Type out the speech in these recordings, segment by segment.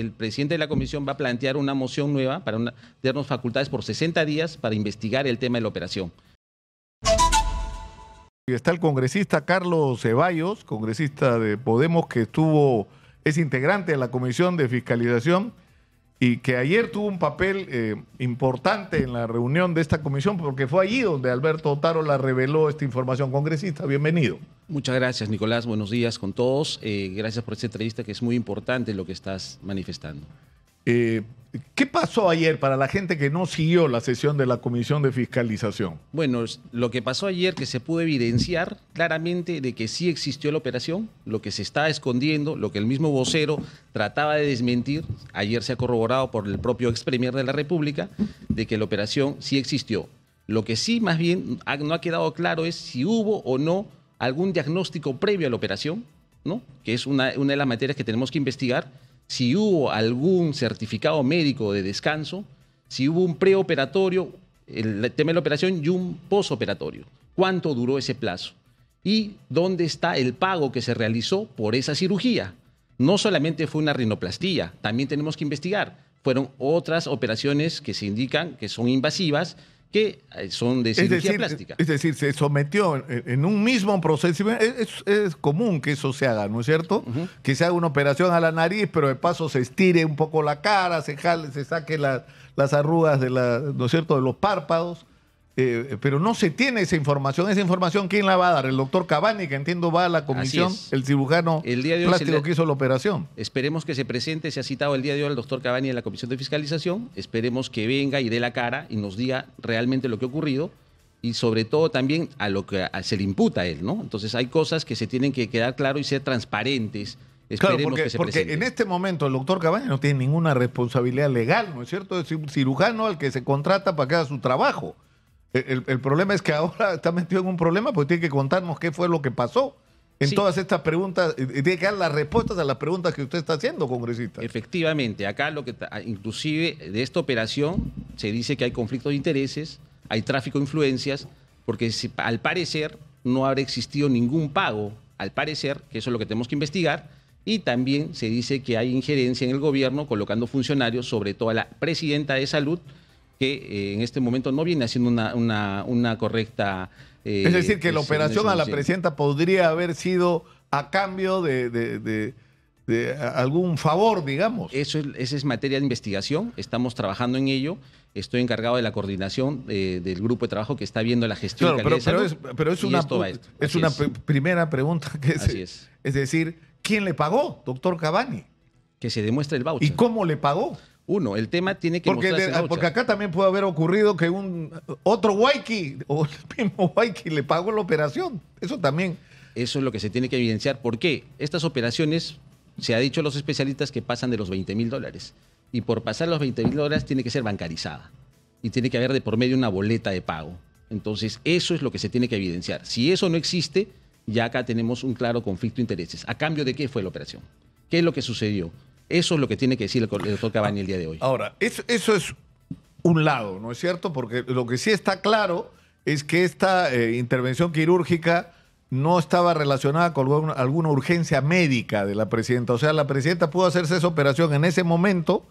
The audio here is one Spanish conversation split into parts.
el presidente de la comisión va a plantear una moción nueva para darnos facultades por 60 días para investigar el tema de la operación. Está el congresista Carlos Ceballos, congresista de Podemos, que estuvo, es integrante de la Comisión de Fiscalización y que ayer tuvo un papel eh, importante en la reunión de esta comisión, porque fue allí donde Alberto Otaro la reveló esta información. Congresista, bienvenido. Muchas gracias, Nicolás. Buenos días con todos. Eh, gracias por esta entrevista que es muy importante lo que estás manifestando. Eh, ¿Qué pasó ayer para la gente que no siguió la sesión de la Comisión de Fiscalización? Bueno, lo que pasó ayer que se pudo evidenciar claramente de que sí existió la operación, lo que se está escondiendo, lo que el mismo vocero trataba de desmentir, ayer se ha corroborado por el propio ex de la República, de que la operación sí existió. Lo que sí más bien no ha quedado claro es si hubo o no algún diagnóstico previo a la operación, ¿no? que es una, una de las materias que tenemos que investigar, si hubo algún certificado médico de descanso, si hubo un preoperatorio, el tema de la operación y un posoperatorio. ¿Cuánto duró ese plazo? ¿Y dónde está el pago que se realizó por esa cirugía? No solamente fue una rinoplastía, también tenemos que investigar. Fueron otras operaciones que se indican que son invasivas que eh, son de cirugía plástica. Es decir, se sometió en un mismo proceso. Es, común que eso se haga, ¿no es cierto? Que se haga una operación a la nariz, pero de paso se estire un poco la cara, se jale, se saque las arrugas de la, ¿no es cierto? de los párpados eh, pero no se tiene esa información. Esa información, ¿quién la va a dar? El doctor Cabani, que entiendo va a la comisión, el cirujano el día de hoy plástico que hizo la operación. Esperemos que se presente, se ha citado el día de hoy al doctor Cabani en la comisión de fiscalización. Esperemos que venga y dé la cara y nos diga realmente lo que ha ocurrido y sobre todo también a lo que se le imputa a él, ¿no? Entonces hay cosas que se tienen que quedar claro y ser transparentes. Esperemos que se porque en este momento el doctor Cabani no tiene ninguna responsabilidad legal, ¿no es cierto? Es un cirujano al que se contrata para que haga su trabajo. El, problema es que ahora está metido en un problema porque tiene que contarnos qué fue lo que pasó en todas estas preguntas, y tiene que dar las respuestas a las preguntas que usted está haciendo, congresista. Efectivamente, acá lo que inclusive de esta operación se dice que hay conflicto de intereses, hay tráfico de influencias, porque al parecer no habrá existido ningún pago, al parecer, que eso es lo que tenemos que investigar, y también se dice que hay injerencia en el gobierno colocando funcionarios, sobre todo a la presidenta de salud, que eh, en este momento no viene haciendo una, correcta... Eh, es decir, que la operación a la presidenta podría haber sido a cambio de, algún favor, digamos. Eso es, es materia de investigación, estamos trabajando en ello. Estoy encargado de la coordinación eh, del grupo de trabajo que está viendo la gestión. Claro, pero, es, pero, es, una, es una primera pregunta que es, es. decir, ¿quién le pagó, doctor Cavani? Que se demuestre el voucher. ¿Y cómo le pagó? Uno, el tema tiene que porque, porque acá también puede haber ocurrido que un otro Waiki o el mismo Waiki le pagó la operación. Eso también. Eso es lo que se tiene que evidenciar. ¿Por qué? Estas operaciones, se ha dicho a los especialistas que pasan de los 20 mil dólares. Y por pasar los 20 mil dólares tiene que ser bancarizada. Y tiene que haber de por medio una boleta de pago. Entonces, eso es lo que se tiene que evidenciar. Si eso no existe, ya acá tenemos un claro conflicto de intereses. ¿A cambio de qué fue la operación? ¿Qué es lo que sucedió? Eso es lo que tiene que decir el, doctor Cavani el día de hoy. Ahora, eso, es un lado, ¿no es cierto? Porque lo que sí está claro es que esta eh, intervención quirúrgica no estaba relacionada con alguna urgencia médica de la presidenta. O sea, la presidenta pudo hacerse esa operación en ese momento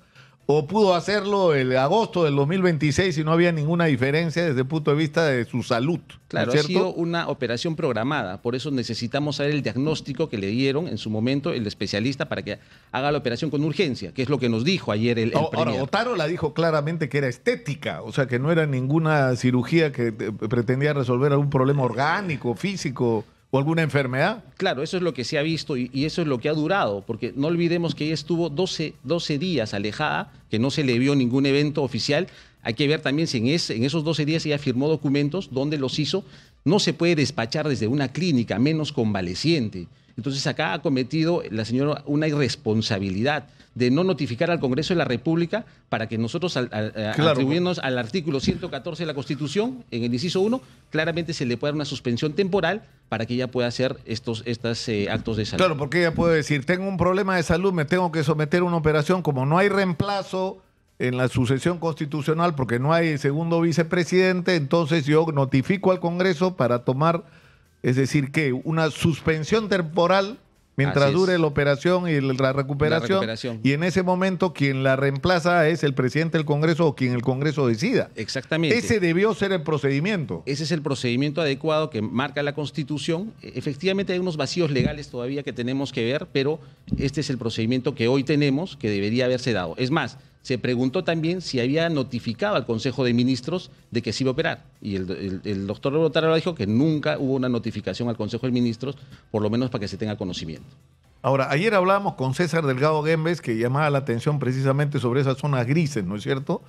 o pudo hacerlo el agosto del 2026 y no había ninguna diferencia desde el punto de vista de su salud. Claro, ha sido una operación programada, por eso necesitamos saber el diagnóstico que le dieron en su momento el especialista para que haga la operación con urgencia, que es lo que nos dijo ayer el, el Otaro la dijo claramente que era estética, o sea, que no era ninguna cirugía que eh, pretendía resolver algún problema orgánico, físico o alguna enfermedad. Claro, eso es lo que se ha visto y, eso es lo que ha durado, porque no olvidemos que ella estuvo 12, 12 días alejada, que no se le vio ningún evento oficial. Hay que ver también si en, en esos 12 días ella firmó documentos, dónde los hizo. No se puede despachar desde una clínica, menos convaleciente. Entonces acá ha cometido la señora una irresponsabilidad de no notificar al Congreso de la República para que nosotros, al, al al artículo 114 de la Constitución, en el inciso 1, claramente se le puede dar una suspensión temporal para que ella pueda hacer estos eh, actos de salud. Claro, porque ella puede decir, tengo un problema de salud, me tengo que someter a una operación, como no hay reemplazo en la sucesión constitucional, porque no hay segundo vicepresidente, entonces yo notifico al Congreso para tomar, es decir, que una suspensión temporal mientras dure la operación y la recuperación, la recuperación, Y en ese momento quien la reemplaza es el presidente del Congreso o quien el Congreso decida. Exactamente. Ese debió ser el procedimiento. Ese es el procedimiento adecuado que marca la Constitución. E, efectivamente hay unos vacíos legales todavía que tenemos que ver, pero este es el procedimiento que hoy tenemos que debería haberse dado. Es más, se preguntó también si había notificado al Consejo de Ministros de que se iba a operar. Y el, doctor el doctor dijo que nunca hubo una notificación al Consejo de Ministros, por lo menos para que se tenga conocimiento. Ahora, ayer hablábamos con César Delgado Gembes, que llamaba la atención precisamente sobre esas zonas grises, ¿no es cierto?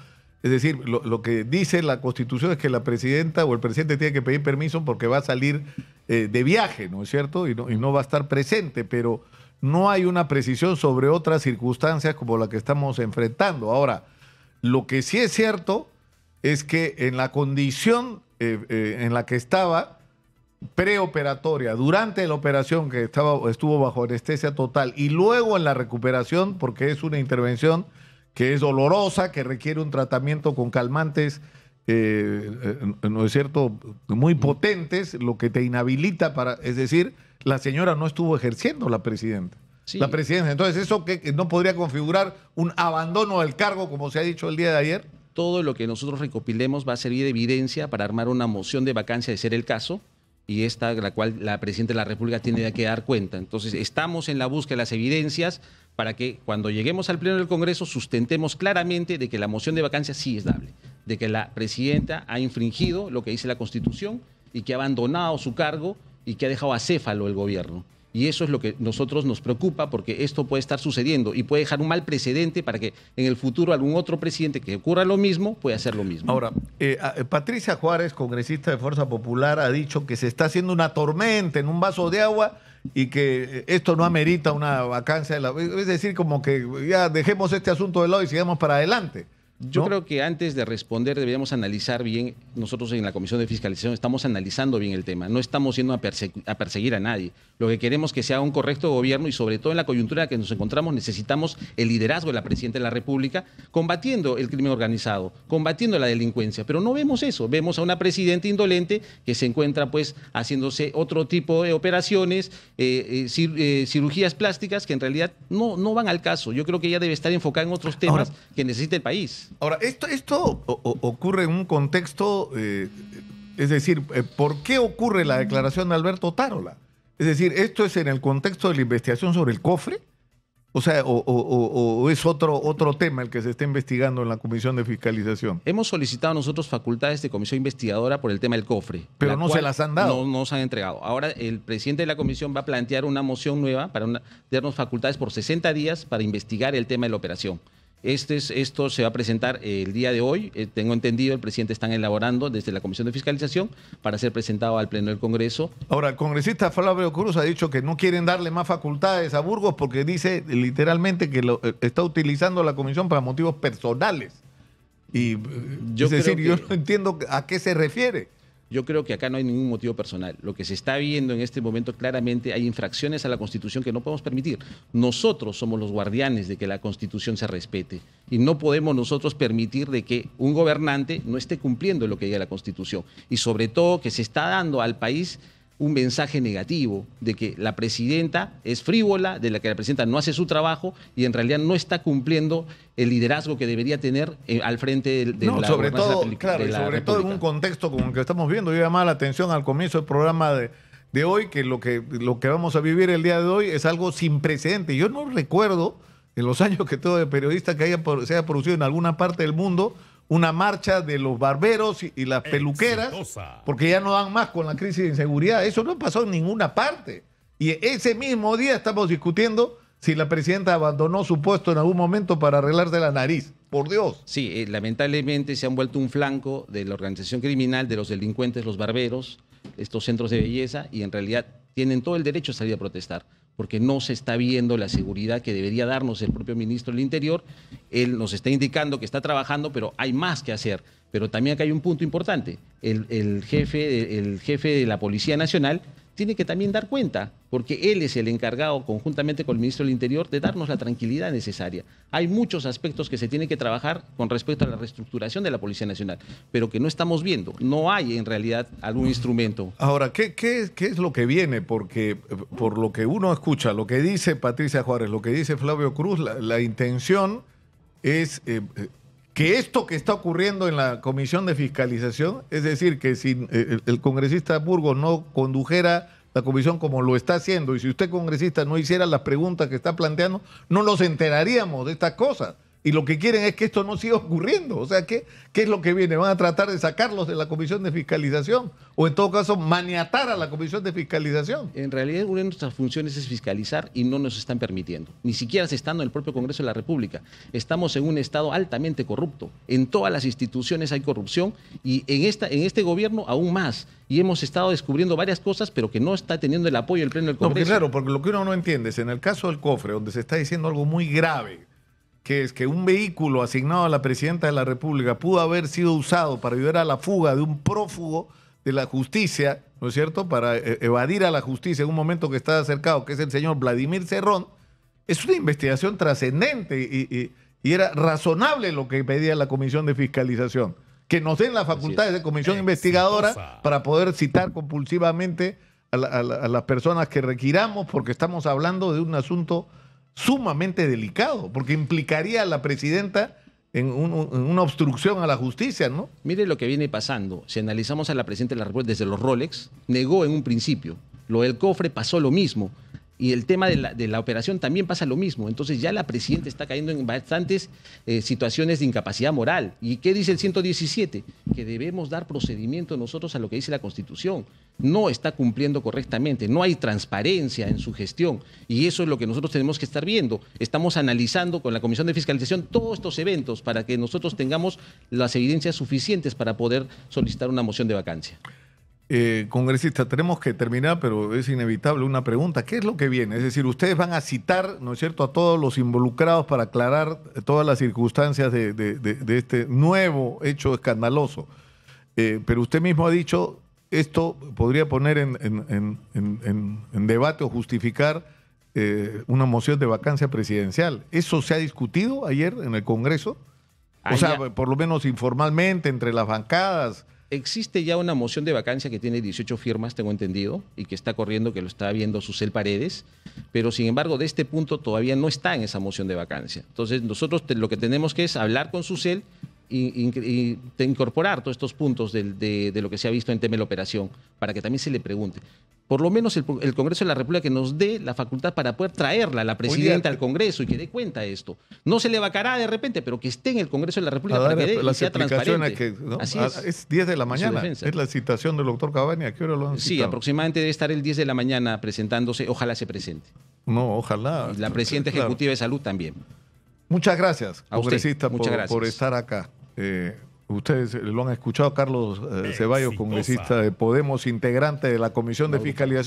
Es decir, lo, que dice la Constitución es que la presidenta o el presidente tiene que pedir permiso porque va a salir eh, de viaje, ¿no es cierto? y no va a estar presente, pero no hay una precisión sobre otras circunstancias como la que estamos enfrentando. Ahora, lo que sí es cierto es que en la condición eh, eh, en la que estaba preoperatoria, durante la operación que estaba, estuvo bajo anestesia total y luego en la recuperación, porque es una intervención que es dolorosa, que requiere un tratamiento con calmantes eh, eh, ¿no es cierto?, muy potentes, lo que te inhabilita para, es decir, la señora no estuvo ejerciendo la presidenta. La presidencia. Entonces, ¿eso que no podría configurar un abandono del cargo, como se ha dicho el día de ayer? Todo lo que nosotros recopilemos va a servir de evidencia para armar una moción de vacancia de ser el caso, y esta la cual la Presidenta de la República tiene que dar cuenta. Entonces, estamos en la búsqueda de las evidencias para que cuando lleguemos al Pleno del Congreso sustentemos claramente de que la moción de vacancia sí es dable de que la presidenta ha infringido lo que dice la Constitución y que ha abandonado su cargo y que ha dejado acéfalo el gobierno. Y eso es lo que nosotros nos preocupa porque esto puede estar sucediendo y puede dejar un mal precedente para que en el futuro algún otro presidente que ocurra lo mismo pueda hacer lo mismo. Ahora, eh, eh, Patricia Juárez, congresista de Fuerza Popular, ha dicho que se está haciendo una tormenta en un vaso de agua y que eh, esto no amerita una vacancia. De la... Es decir, como que ya dejemos este asunto de lado y sigamos para adelante. Yo creo que antes de responder deberíamos analizar bien, nosotros en la Comisión de Fiscalización estamos analizando bien el tema, no estamos yendo a, perseguir a nadie. Lo que queremos es que sea un correcto gobierno y sobre todo en la coyuntura en que nos encontramos necesitamos el liderazgo de la Presidenta de la República combatiendo el crimen organizado, combatiendo la delincuencia, pero no vemos eso, vemos a una Presidenta indolente que se encuentra pues haciéndose otro tipo de operaciones, eh, eh, eh, cirugías plásticas que en realidad no, no van al caso. Yo creo que ella debe estar enfocada en otros temas que necesita el país. Ahora, esto, esto ocurre en un contexto, eh, es decir, eh, ¿por qué ocurre la declaración de Alberto Tarola? Es decir, ¿esto es en el contexto de la investigación sobre el cofre? O sea, o, es otro, otro tema el que se está investigando en la Comisión de Fiscalización. Hemos solicitado nosotros facultades de comisión investigadora por el tema del cofre. Pero no se las han dado. No nos han entregado. Ahora el presidente de la comisión va a plantear una moción nueva para darnos facultades por 60 días para investigar el tema de la operación. Este esto se va a presentar eh, el día de hoy. Eh, tengo entendido, el presidente está elaborando desde la Comisión de Fiscalización para ser presentado al Pleno del Congreso. Ahora, el congresista Flavio Cruz ha dicho que no quieren darle más facultades a Burgos porque dice literalmente que lo, eh, está utilizando la comisión para motivos personales. Y yo es decir, yo no entiendo a qué se refiere. Yo creo que acá no hay ningún motivo personal. Lo que se está viendo en este momento claramente hay infracciones a la Constitución que no podemos permitir. Nosotros somos los guardianes de que la Constitución se respete y no podemos nosotros permitir de que un gobernante no esté cumpliendo lo que diga la Constitución y sobre todo que se está dando al país un mensaje negativo de que la presidenta es frívola, de la que la presidenta no hace su trabajo y en realidad no está cumpliendo el liderazgo que debería tener eh, al frente de, de no, la sobre todo, sobre todo en un contexto como el que estamos viendo. Yo llamaba la atención al comienzo del programa de, hoy que lo, que lo que vamos a vivir el día de hoy es algo sin precedente. Yo no recuerdo en los años que todo de periodista que se haya producido en alguna parte del mundo una marcha de los barberos y, las peluqueras, porque ya no dan más con la crisis de inseguridad. Eso no pasó en ninguna parte. Y ese mismo día estamos discutiendo si la presidenta abandonó su puesto en algún momento para arreglarse la nariz. Por Dios. Sí, eh, lamentablemente se han vuelto un flanco de la organización criminal, de los delincuentes, los barberos, estos centros de belleza, y en realidad tienen todo el derecho a salir a protestar porque no se está viendo la seguridad que debería darnos el propio ministro del Interior. Él nos está indicando que está trabajando, pero hay más que hacer. Pero también acá hay un punto importante. El, jefe, el jefe de la Policía Nacional tiene que también dar cuenta, porque él es el encargado, conjuntamente con el ministro del Interior, de darnos la tranquilidad necesaria. Hay muchos aspectos que se tienen que trabajar con respecto a la reestructuración de la Policía Nacional, pero que no estamos viendo. No hay en realidad algún instrumento. Ahora, ¿qué, es lo que viene? Porque eh, por lo que uno escucha, lo que dice Patricia Juárez, lo que dice Flavio Cruz, la, intención es... Eh, eh, que esto que está ocurriendo en la comisión de fiscalización, es decir, que si eh, el, congresista Burgo no condujera la comisión como lo está haciendo y si usted congresista no hiciera las preguntas que está planteando, no nos enteraríamos de estas cosas y lo que quieren es que esto no siga ocurriendo. O sea, ¿qué, es lo que viene? ¿Van a tratar de sacarlos de la Comisión de Fiscalización? O en todo caso, maniatar a la Comisión de Fiscalización. En realidad, una de nuestras funciones es fiscalizar y no nos están permitiendo. Ni siquiera estando en el propio Congreso de la República. Estamos en un Estado altamente corrupto. En todas las instituciones hay corrupción y en, esta, en este gobierno aún más. Y hemos estado descubriendo varias cosas, pero que no está teniendo el apoyo del Pleno del Congreso. claro, porque lo que uno no entiende es en el caso del cofre, donde se está diciendo algo muy grave que es que un vehículo asignado a la presidenta de la República pudo haber sido usado para ayudar a la fuga de un prófugo de la justicia, ¿no es cierto?, para eh, evadir a la justicia en un momento que está acercado, que es el señor Vladimir Cerrón, es una investigación trascendente y, era razonable lo que pedía la Comisión de Fiscalización, que nos den las facultades de comisión investigadora para poder citar compulsivamente a, a las personas que requiramos, porque estamos hablando de un asunto sumamente delicado, porque implicaría a la presidenta en, una obstrucción a la justicia, ¿no? Mire lo que viene pasando. Si analizamos a la presidenta de la República desde los Rolex, negó en un principio. Lo del cofre pasó lo mismo. Y el tema de la, operación también pasa lo mismo. Entonces ya la presidenta está cayendo en bastantes eh, situaciones de incapacidad moral. ¿Y qué dice el 117? Que debemos dar procedimiento nosotros a lo que dice la Constitución. No está cumpliendo correctamente, no hay transparencia en su gestión. Y eso es lo que nosotros tenemos que estar viendo. Estamos analizando con la Comisión de Fiscalización todos estos eventos para que nosotros tengamos las evidencias suficientes para poder solicitar una moción de vacancia. Eh, congresista, tenemos que terminar, pero es inevitable una pregunta. ¿Qué es lo que viene? Es decir, ustedes van a citar, ¿no es cierto?, a todos los involucrados para aclarar todas las circunstancias de, este nuevo hecho escandaloso. Eh, pero usted mismo ha dicho, esto podría poner en, debate o justificar eh, una moción de vacancia presidencial. ¿Eso se ha discutido ayer en el Congreso? O sea, por lo menos informalmente, entre las bancadas existe ya una moción de vacancia que tiene 18 firmas, tengo entendido, y que está corriendo, que lo está viendo Susel Paredes, pero sin embargo de este punto todavía no está en esa moción de vacancia. Entonces nosotros lo que tenemos que es hablar con Susel y, y, incorporar todos estos puntos de, de, lo que se ha visto en tema de la operación, para que también se le pregunte por lo menos el, Congreso de la República que nos dé la facultad para poder traerla, la presidenta, al Congreso y que dé cuenta de esto. No se le vacará de repente, pero que esté en el Congreso de la República para que dé la citación transparente. Ah, es. 10 de la mañana. Es la citación del doctor Cabaña. ¿A qué hora lo han citado? Sí, aproximadamente debe estar el 10 de la mañana presentándose. Ojalá se presente. No, ojalá. La presidenta ejecutiva de salud también. Muchas gracias, congresista, por, estar acá. Eh, Ustedes eh, lo han escuchado, Carlos eh, Ceballos, congresista de Podemos, integrante de la Comisión de Fiscalización.